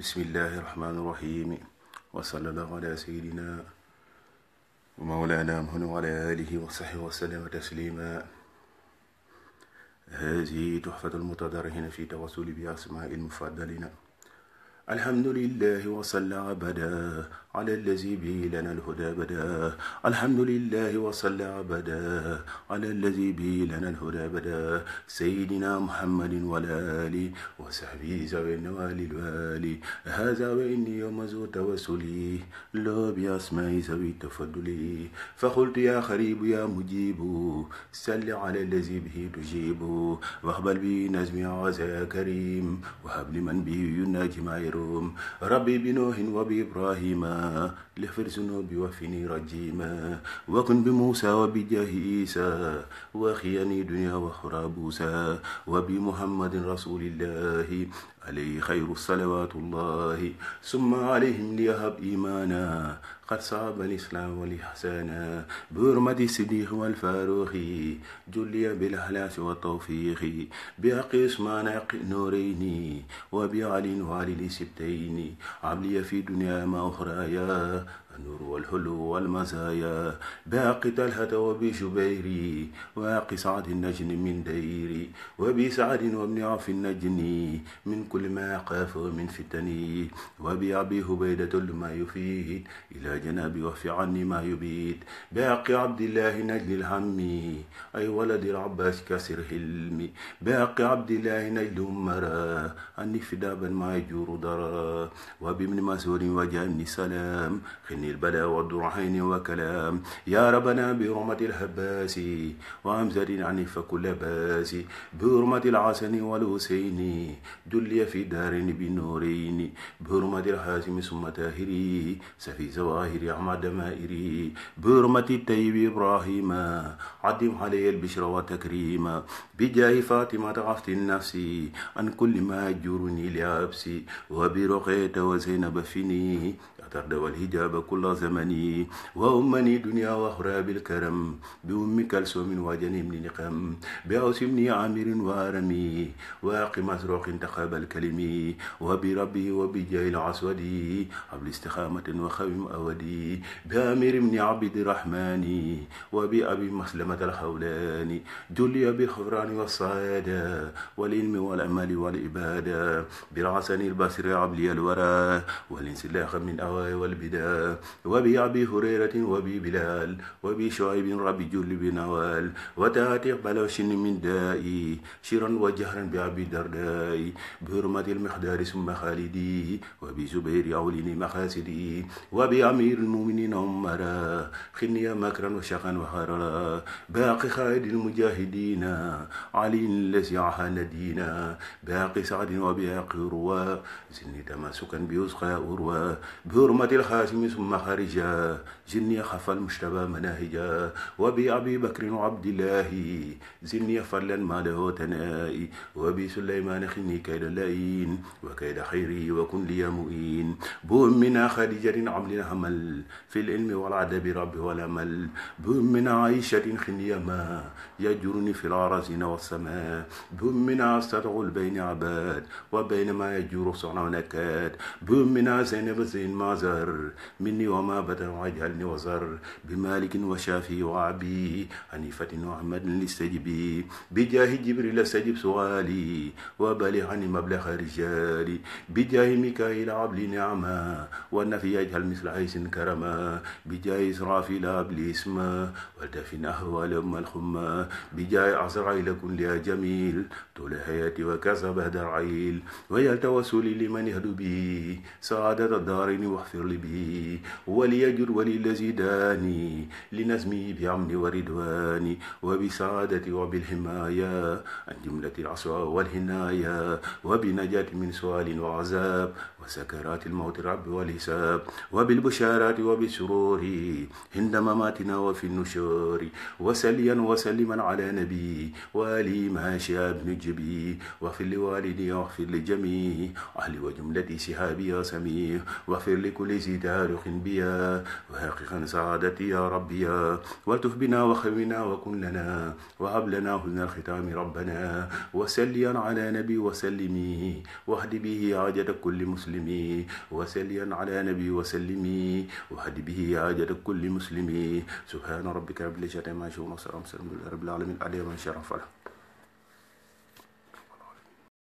بسم الله الرحمن الرحيم وصلى الله على سيدنا ومولانا محمد وعلى آله وصحبه وسلم تسليما هذه تحفة المتدرهن في توسل بأسماء المفضلين الحمد لله وصلى عبدا على الذي به لنا الهدى بدا الحمد لله وصلى عبدا على الذي به لنا الهدى بدا سيدنا محمد والآل وصحبه زوين والي الوالي هذا وإني يوم زو توسلي لو بأسماء زوي تفضلي فقلت يا خريب يا مجيب سل على الذي به تجيب واقبل بي نزمي عزا كريم وهب لمن به يناجي ما يروم ربي بنوه وبإبراهيم رجيما بوفني رجيما وكن بموسى وبجاه عيسى وخياني دنيا وخرابوسا وبمحمد رسول الله عليه خير الصلوات الله ثم عليهم ليهب إيمانا قد صعب الإسلام والإحسانا بحرمة الصديق والفاروخ جلي بالأحلاس والتوفيق بأقيس ما نوريني نورين وبعلي وعلي السبتين عبلي في دنيا ما أخرى Yeah. النور والحلو والمزايا باقي تلهة وبشبيري واقي سعد النجن من ديري وبي سعد وابن عوف النجن من كل ما يخاف من فتني وبي أبي هبيدة ما يفيد إلى جناب وفي عني ما يبيد باقي عبد الله نجل الهم أي ولد العباس كسر حلمي باقي عبد الله نجل مرا أني فدابا ما يجور درا وبابن مسور وجاء سلام خن بين البلاء والدرحين وكلام يا ربنا برمة الهباس وهمزة عني فكل باس برمة العسن والوسين دلي في دار بنورين برمة الحاسم ثم تاهري سفي زواهر أحمد دمائري برمة الطيب إبراهيم عدم علي البشر وتكريما بجاه فاطمة عفت النفس عن كل ما يجرني لعبسي وبرقية وزينب فيني أترد والهجاب كل زمني وأمني دنيا وأخرى بالكرم بأم كلثوم وجن بن نقم بأوس بن عامر وأرمي وأقي مسروق انتخاب الكلم وبربي وبجاه العسودي قبل استخامة وخوم أودي بأمير بن عبد الرحمن وبأبي مسلمة الخولاني جلي بالخفران والصيادة والعلم والأمل والإبادة بالعسن البصري عبلي الورى والانسلاخ من أواي والبدا وبي أبي هريرة وبي بلال وبي شعيب ربي جل بن نوال وتاتي بلوش من دائي شرا وجهرا بأبي دردائي بهرمة المخدار ثم خالدي وبي زبير أولين مخاسدي وبي أمير المؤمنين عمرا خنيا مكرا وشقا وحررا باقي خالد المجاهدين علي الذي عهن دينا باقي سعد وباقي روى زني تماسكا بيسقى أروى بهرمة الخاسم ثم مخارجا زني خف المشتبى مناهجا وبي أبي بكر وعبد الله زني فلا ما له تنائي وبي سليمان خني كيد اللئين وكيد خيري وكن لي مؤين بوم من خديجة عمل همل في العلم والعدب رب والأمل من عائشة خني ما يجرني في الأراضين والسماء بوم من أستدعو بين عباد وبين ما يجور صنع نكاد بوم من زينب زين مازر من واجعلني وما بدن واجعلني وزر بمالك وشافي وعبي حنيفة وعمد لستجبي بجاه جبريل استجب سؤالي وبلغني مبلغ رجالي بجاه ميكائيل عبد نعما والنفي أجهل مثل عيس كرما بجاه إسرافيل عبد اسما والدفن أهوال أم الخما بجاه عزرائيل كن لها جميل طول حياتي وكسب درعيل ويا توسلي لمن يهدو بي سعادة الدارين واحفر لي بي وليجر وللزيداني لنزمي بعمل وردواني وبسعادة وبالحماية عن جملة العصر والهناية وبنجاة من سؤال وعذاب وسكرات الموت رب والحساب وبالبشارات وبالسرور عند مماتنا وفي النشور وسليا وسلما على نبي والي ما شاء ابن الجبي واغفر لوالدي واغفر لجميع أهلي وجملة سهابي يا سميع واغفر لكل ذي تاريخ بيا وحققا سعادتي يا ربي والتف بنا وخمنا وكن لنا وهب لنا هنا الختام ربنا وسليا على نبي وسلمي واهد به عجل كل مسلم مسلمي وسليا على نبي وسلمي وهد به عاجل كل مسلمي سبحان ربك رب العزة عما يشركون وسلام رب العالمين عليه من شرف له